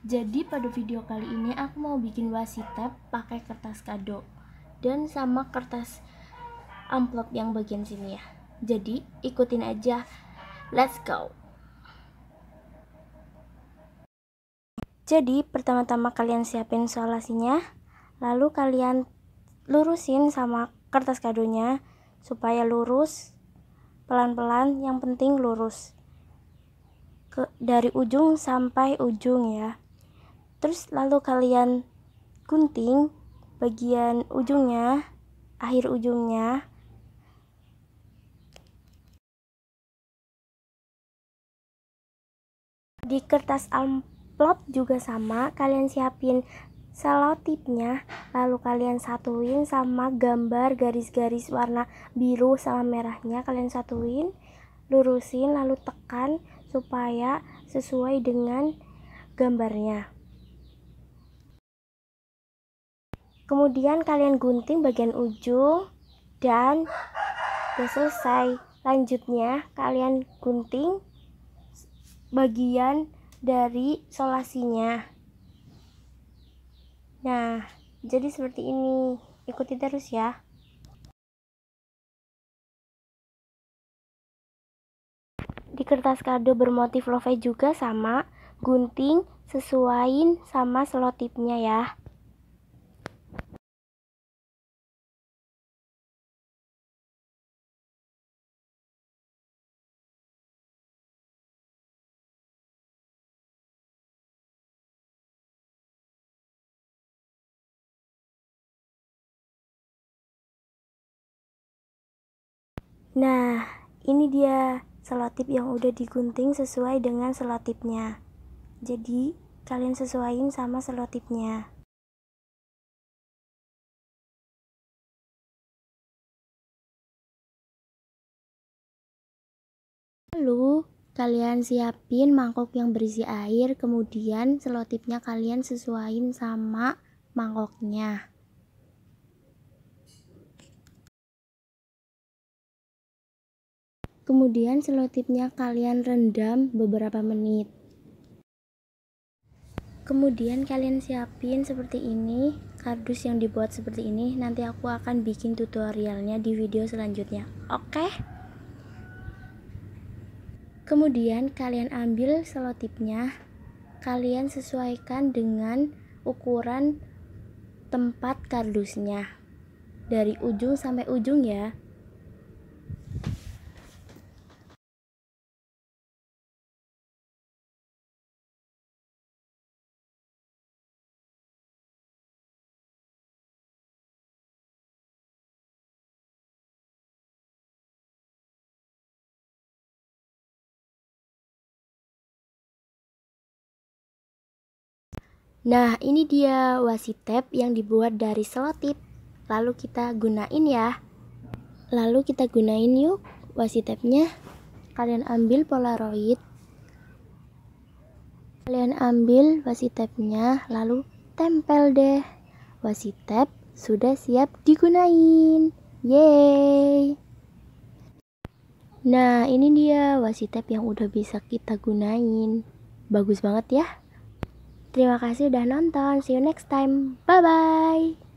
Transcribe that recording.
Jadi pada video kali ini aku mau bikin wasitap pakai kertas kado dan sama kertas amplop yang bagian sini ya. Jadi ikutin aja. Let's go. Jadi pertama-tama kalian siapin solasinya, lalu kalian lurusin sama kertas kadonya supaya lurus pelan-pelan yang penting lurus ke dari ujung sampai ujung ya terus lalu kalian gunting bagian ujungnya akhir ujungnya di kertas amplop juga sama kalian siapin selotipnya lalu kalian satuin sama gambar garis-garis warna biru sama merahnya kalian satuin lurusin lalu tekan supaya sesuai dengan gambarnya kemudian kalian gunting bagian ujung dan sudah selesai lanjutnya kalian gunting bagian dari solasinya nah jadi seperti ini ikuti terus ya di kertas kado bermotif love juga sama gunting sesuaiin sama selotipnya ya Nah, ini dia selotip yang udah digunting sesuai dengan selotipnya. Jadi, kalian sesuaiin sama selotipnya. Lalu, kalian siapin mangkok yang berisi air, kemudian selotipnya kalian sesuaiin sama mangkoknya. Kemudian selotipnya kalian rendam beberapa menit. Kemudian kalian siapin seperti ini, kardus yang dibuat seperti ini. Nanti aku akan bikin tutorialnya di video selanjutnya. Oke? Okay? Kemudian kalian ambil selotipnya, kalian sesuaikan dengan ukuran tempat kardusnya dari ujung sampai ujung ya Nah, ini dia tape yang dibuat dari selotip. Lalu kita gunain ya. Lalu kita gunain yuk tape nya. Kalian ambil polaroid. Kalian ambil tape nya. lalu tempel deh. tape sudah siap digunain. Yeay! Nah, ini dia tape yang udah bisa kita gunain. Bagus banget ya. Terima kasih udah nonton. See you next time. Bye bye.